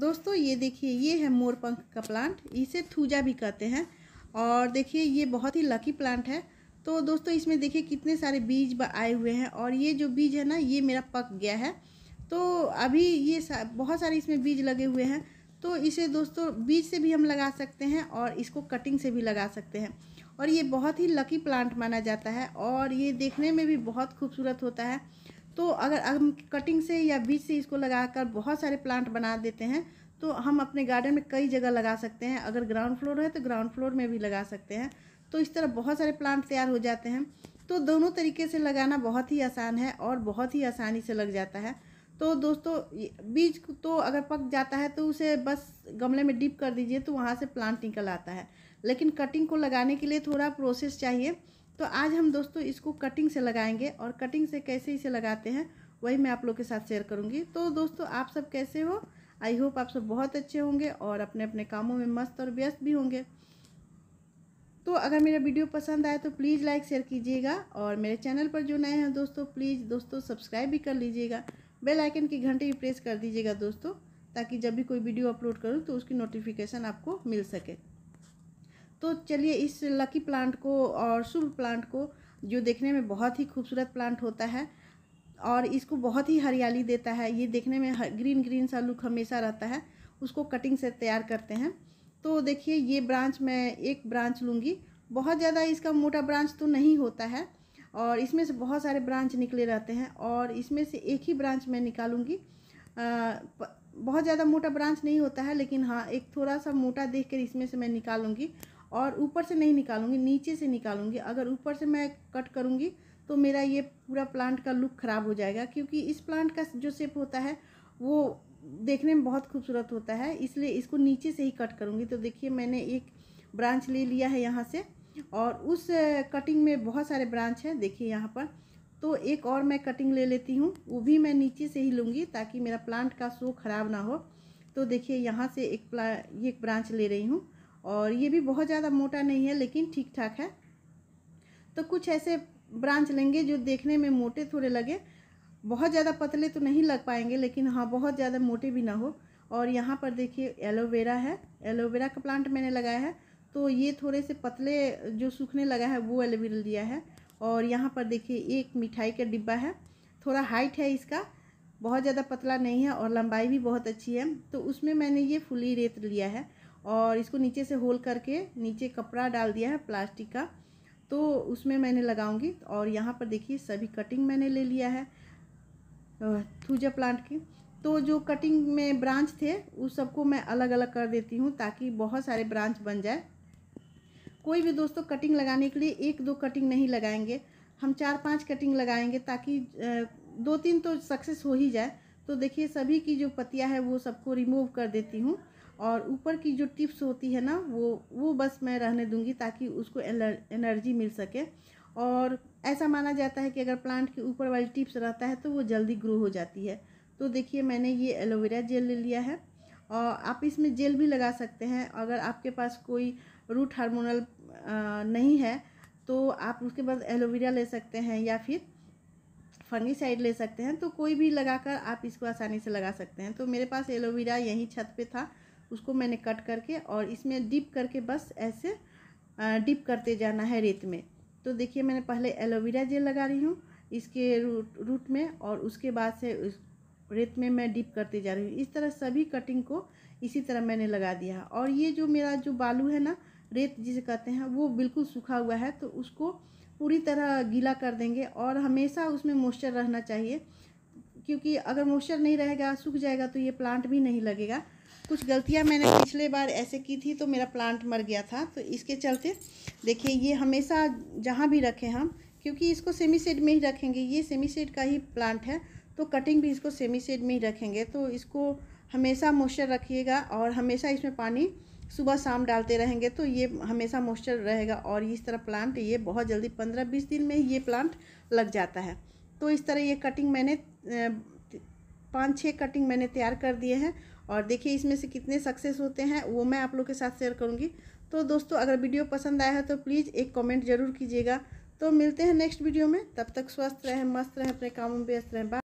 दोस्तों ये देखिए ये है मोरपंख का प्लांट इसे थूजा भी कहते हैं और देखिए ये बहुत ही लकी प्लांट है तो दोस्तों इसमें देखिए कितने सारे बीज आए हुए हैं और ये जो बीज है ना ये मेरा पक गया है तो अभी ये सा, बहुत सारे इसमें बीज लगे हुए हैं तो इसे दोस्तों बीज से भी हम लगा सकते हैं और इसको कटिंग से भी लगा सकते हैं और ये बहुत ही लकी प्लांट माना जाता है और ये देखने में भी बहुत खूबसूरत होता है तो अगर हम कटिंग से या बीज से इसको लगाकर बहुत सारे प्लांट बना देते हैं तो हम अपने गार्डन में कई जगह लगा सकते हैं अगर ग्राउंड फ्लोर है तो ग्राउंड फ्लोर में भी लगा सकते हैं तो इस तरह बहुत सारे प्लांट तैयार हो जाते हैं तो दोनों तरीके से लगाना बहुत ही आसान है और बहुत ही आसानी से लग जाता है तो दोस्तों बीज तो अगर पक जाता है तो उसे बस गमले में डिप कर दीजिए तो वहाँ से प्लांट निकल आता है लेकिन कटिंग को लगाने के लिए थोड़ा प्रोसेस चाहिए तो आज हम दोस्तों इसको कटिंग से लगाएंगे और कटिंग से कैसे इसे लगाते हैं वही मैं आप लोग के साथ शेयर करूँगी तो दोस्तों आप सब कैसे हो आई होप आप सब बहुत अच्छे होंगे और अपने अपने कामों में मस्त और व्यस्त भी होंगे तो अगर मेरा वीडियो पसंद आए तो प्लीज़ लाइक शेयर कीजिएगा और मेरे चैनल पर जो नए हैं दोस्तों प्लीज़ दोस्तों सब्सक्राइब भी कर लीजिएगा बेल आइकन की घंटी भी प्रेस कर दीजिएगा दोस्तों ताकि जब भी कोई वीडियो अपलोड करूँ तो उसकी नोटिफिकेशन आपको मिल सके तो चलिए इस लकी प्लांट को और शुभ प्लांट को जो देखने में बहुत ही खूबसूरत प्लांट होता है और इसको बहुत ही हरियाली देता है ये देखने में ग्रीन ग्रीन सा लुक हमेशा रहता है उसको कटिंग से तैयार करते हैं तो देखिए ये ब्रांच मैं एक ब्रांच लूँगी बहुत ज़्यादा इसका मोटा ब्रांच तो नहीं होता है और इसमें से बहुत सारे ब्रांच निकले रहते हैं और इसमें से एक ही ब्रांच मैं निकालूंगी बहुत ज़्यादा मोटा ब्रांच नहीं होता है लेकिन हाँ एक थोड़ा सा मोटा देख कर इसमें से मैं निकालूंगी और ऊपर से नहीं निकालूंगी नीचे से निकालूंगी अगर ऊपर से मैं कट करूँगी तो मेरा ये पूरा प्लांट का लुक ख़राब हो जाएगा क्योंकि इस प्लांट का जो शेप होता है वो देखने में बहुत खूबसूरत होता है इसलिए इसको नीचे से ही कट करूँगी तो देखिए मैंने एक ब्रांच ले लिया है यहाँ से और उस कटिंग में बहुत सारे ब्रांच है देखिए यहाँ पर तो एक और मैं कटिंग ले लेती हूँ वो भी मैं नीचे से ही लूँगी ताकि मेरा प्लांट का शो ख़राब ना हो तो देखिए यहाँ से एक प्ला एक ब्रांच ले रही हूँ और ये भी बहुत ज़्यादा मोटा नहीं है लेकिन ठीक ठाक है तो कुछ ऐसे ब्रांच लेंगे जो देखने में मोटे थोड़े लगे बहुत ज़्यादा पतले तो नहीं लग पाएंगे लेकिन हाँ बहुत ज़्यादा मोटे भी ना हो और यहाँ पर देखिए एलोवेरा है एलोवेरा का प्लांट मैंने लगाया है तो ये थोड़े से पतले जो सूखने लगा है वो एलोवेरा लिया है और यहाँ पर देखिए एक मिठाई का डिब्बा है थोड़ा हाइट है इसका बहुत ज़्यादा पतला नहीं है और लंबाई भी बहुत अच्छी है तो उसमें मैंने ये फुली रेत लिया है और इसको नीचे से होल करके नीचे कपड़ा डाल दिया है प्लास्टिक का तो उसमें मैंने लगाऊंगी और यहाँ पर देखिए सभी कटिंग मैंने ले लिया है थूजा प्लांट की तो जो कटिंग में ब्रांच थे उस सबको मैं अलग अलग कर देती हूँ ताकि बहुत सारे ब्रांच बन जाए कोई भी दोस्तों कटिंग लगाने के लिए एक दो कटिंग नहीं लगाएंगे हम चार पांच कटिंग लगाएंगे ताकि दो तीन तो सक्सेस हो ही जाए तो देखिए सभी की जो पतिया है वो सबको रिमूव कर देती हूँ और ऊपर की जो टिप्स होती है ना वो वो बस मैं रहने दूंगी ताकि उसको एनर्जी मिल सके और ऐसा माना जाता है कि अगर प्लांट के ऊपर वाली टिप्स रहता है तो वो जल्दी ग्रो हो जाती है तो देखिए मैंने ये एलोवेरा जेल ले लिया है और आप इसमें जेल भी लगा सकते हैं अगर आपके पास कोई रूट हार्मोनल नहीं है तो आप उसके बाद एलोवेरा ले सकते हैं या फिर फंगीसाइड ले सकते हैं तो कोई भी लगाकर आप इसको आसानी से लगा सकते हैं तो मेरे पास एलोवेरा यहीं छत पे था उसको मैंने कट करके और इसमें डिप करके बस ऐसे डिप करते जाना है रेत में तो देखिए मैंने पहले एलोवेरा जेल लगा रही हूँ इसके रूट रूट में और उसके बाद से उस रेत में मैं डिप करते जा रही हूँ इस तरह सभी कटिंग को इसी तरह मैंने लगा दिया है और ये जो मेरा जो बालू है ना रेत जिसे कहते हैं वो बिल्कुल सूखा हुआ है तो उसको पूरी तरह गीला कर देंगे और हमेशा उसमें मॉइस्चर रहना चाहिए क्योंकि अगर मॉइस्चर नहीं रहेगा सूख जाएगा तो ये प्लांट भी नहीं लगेगा कुछ गलतियाँ मैंने पिछले बार ऐसे की थी तो मेरा प्लांट मर गया था तो इसके चलते देखिए ये हमेशा जहाँ भी रखें हम क्योंकि इसको सेमी सेड में ही रखेंगे ये सेमी सेड का ही प्लांट है तो कटिंग भी इसको सेमी सेड में ही रखेंगे तो इसको हमेशा मॉइस्चर रखिएगा और हमेशा इसमें पानी सुबह शाम डालते रहेंगे तो ये हमेशा मॉइस्चर रहेगा और इस तरह प्लांट ये बहुत जल्दी पंद्रह बीस दिन में ये प्लांट लग जाता है तो इस तरह ये कटिंग मैंने पाँच छः कटिंग मैंने तैयार कर दिए हैं और देखिए इसमें से कितने सक्सेस होते हैं वो मैं आप लोग के साथ शेयर करूँगी तो दोस्तों अगर वीडियो पसंद आया है तो प्लीज़ एक कमेंट जरूर कीजिएगा तो मिलते हैं नेक्स्ट वीडियो में तब तक स्वस्थ रहें मस्त रहें अपने कामों में व्यस्त रहें